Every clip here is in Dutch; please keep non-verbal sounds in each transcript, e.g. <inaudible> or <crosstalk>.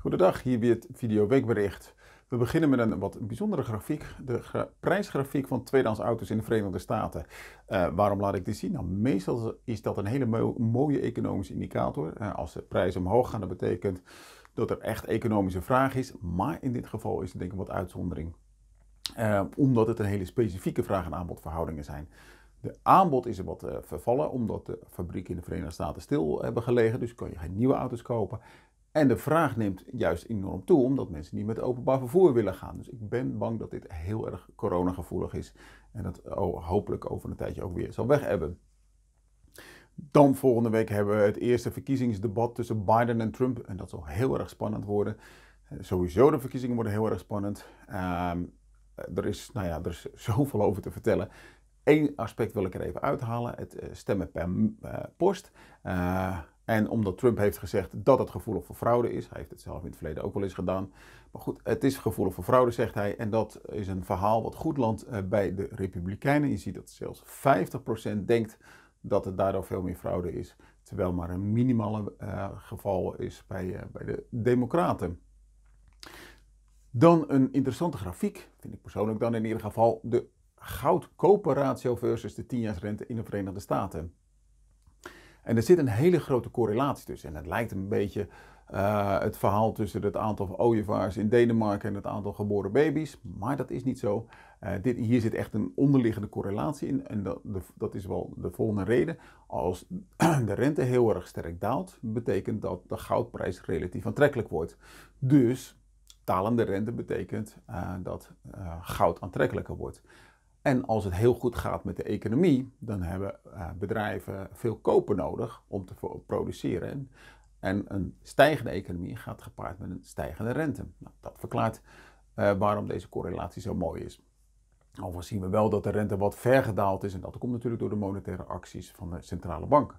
Goedendag, hier weer het video weekbericht. We beginnen met een wat bijzondere grafiek, de prijsgrafiek van tweedehands auto's in de Verenigde Staten. Eh, waarom laat ik dit zien? Nou, meestal is dat een hele mooie economische indicator. Eh, als de prijzen omhoog gaan, dat betekent dat er echt economische vraag is. Maar in dit geval is het denk ik wat uitzondering. Eh, omdat het een hele specifieke vraag- en aanbodverhoudingen zijn. De aanbod is er wat vervallen, omdat de fabrieken in de Verenigde Staten stil hebben gelegen. Dus kan je geen nieuwe auto's kopen. En de vraag neemt juist enorm toe, omdat mensen niet met openbaar vervoer willen gaan. Dus ik ben bang dat dit heel erg coronagevoelig is. En dat oh, hopelijk over een tijdje ook weer zal weg hebben. Dan volgende week hebben we het eerste verkiezingsdebat tussen Biden en Trump. En dat zal heel erg spannend worden. Sowieso de verkiezingen worden heel erg spannend. Ehm, er, is, nou ja, er is zoveel over te vertellen. Eén aspect wil ik er even uithalen. Het eh, stemmen per uh, post. Uh, en omdat Trump heeft gezegd dat het gevoelig voor fraude is, hij heeft het zelf in het verleden ook wel eens gedaan. Maar goed, het is gevoelig voor fraude, zegt hij. En dat is een verhaal wat goed landt eh, bij de Republikeinen. Je ziet dat zelfs 50% denkt dat het daardoor veel meer fraude is. Terwijl maar een minimale eh, geval is bij, eh, bij de Democraten. Dan een interessante grafiek, vind ik persoonlijk dan in ieder geval, de goudkoperatio versus de 10 rente in de Verenigde Staten. En er zit een hele grote correlatie tussen. En het lijkt een beetje eh, het verhaal tussen het aantal ooievaars in Denemarken en het aantal geboren baby's. Maar dat is niet zo. Eh, dit, hier zit echt een onderliggende correlatie in. En dat, dat is wel de volgende reden. Als <clears throat> de rente heel erg sterk daalt, betekent dat de goudprijs relatief aantrekkelijk wordt. Dus dalende rente betekent eh, dat goud aantrekkelijker wordt. En als het heel goed gaat met de economie, dan hebben eh, bedrijven veel koper nodig om te produceren. En een stijgende economie gaat gepaard met een stijgende rente. Nou, dat verklaart eh, waarom deze correlatie zo mooi is. Overigens zien we wel dat de rente wat ver gedaald is. En dat komt natuurlijk door de monetaire acties van de centrale banken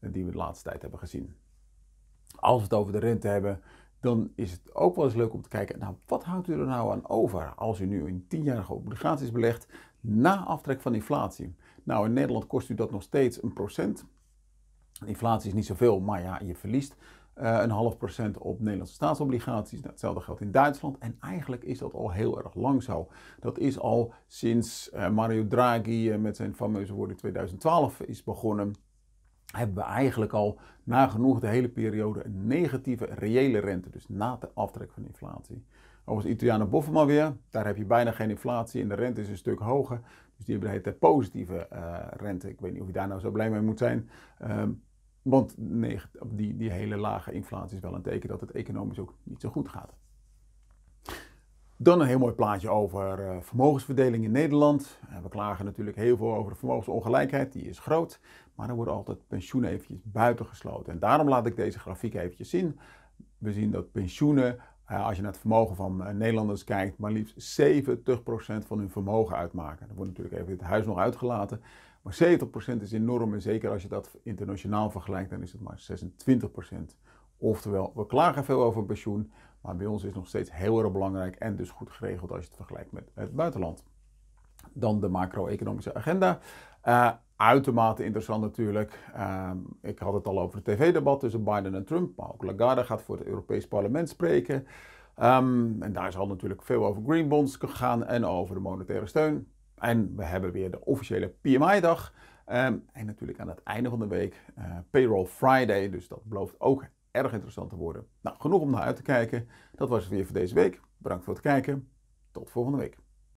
eh, die we de laatste tijd hebben gezien. Als we het over de rente hebben, dan is het ook wel eens leuk om te kijken, nou, wat houdt u er nou aan over als u nu een tienjarige obligaties belegt na aftrek van inflatie? Nou, in Nederland kost u dat nog steeds een procent. Inflatie is niet zoveel, maar ja, je verliest eh, een half procent op Nederlandse staatsobligaties. Nou, hetzelfde geldt in Duitsland. En eigenlijk is dat al heel erg lang zo. Dat is al sinds eh, Mario Draghi eh, met zijn fameuze woorden 2012 is begonnen hebben we eigenlijk al nagenoeg de hele periode een negatieve reële rente. Dus na de aftrek van inflatie. Overigens, Italianen boffen maar weer. Daar heb je bijna geen inflatie en de rente is een stuk hoger. Dus die hebben de positieve eh, rente. Ik weet niet of je daar nou zo blij mee moet zijn. Ehm, want die, die hele lage inflatie is wel een teken dat het economisch ook niet zo goed gaat. Dan een heel mooi plaatje over eh, vermogensverdeling in Nederland. Eh, we klagen natuurlijk heel veel over de vermogensongelijkheid, die is groot. Maar dan worden altijd pensioenen eventjes buitengesloten. En daarom laat ik deze grafiek eventjes zien. We zien dat pensioenen, eh, als je naar het vermogen van Nederlanders kijkt, maar liefst 70% van hun vermogen uitmaken. Dan wordt natuurlijk even het huis nog uitgelaten. Maar 70% is enorm en zeker als je dat internationaal vergelijkt, dan is het maar 26% Oftewel, we klagen veel over pensioen, maar bij ons is het nog steeds heel erg belangrijk en dus goed geregeld als je het vergelijkt met het buitenland. Dan de macro-economische agenda. Eh, uitermate interessant natuurlijk. Eh, ik had het al over het tv-debat tussen Biden en Trump, maar ook Lagarde gaat voor het Europees Parlement spreken. Um, en daar zal natuurlijk veel over green bonds gaan en over de monetaire steun. En we hebben weer de officiële PMI-dag. Ehm, en natuurlijk aan het einde van de week eh, Payroll Friday. Dus dat belooft ook erg interessante woorden. Nou, genoeg om naar uit te kijken. Dat was het weer voor deze week. Bedankt voor het kijken. Tot volgende week.